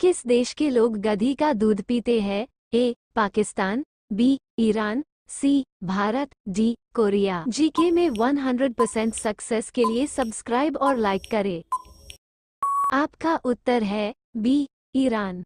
किस देश के लोग गधी का दूध पीते हैं A Pakistan B Iran C Bharat D Korea GK में 100 परसेंट सक्सेस के लिए सब्सक्राइब और लाइक करें आपका उत्तर है बी ईरान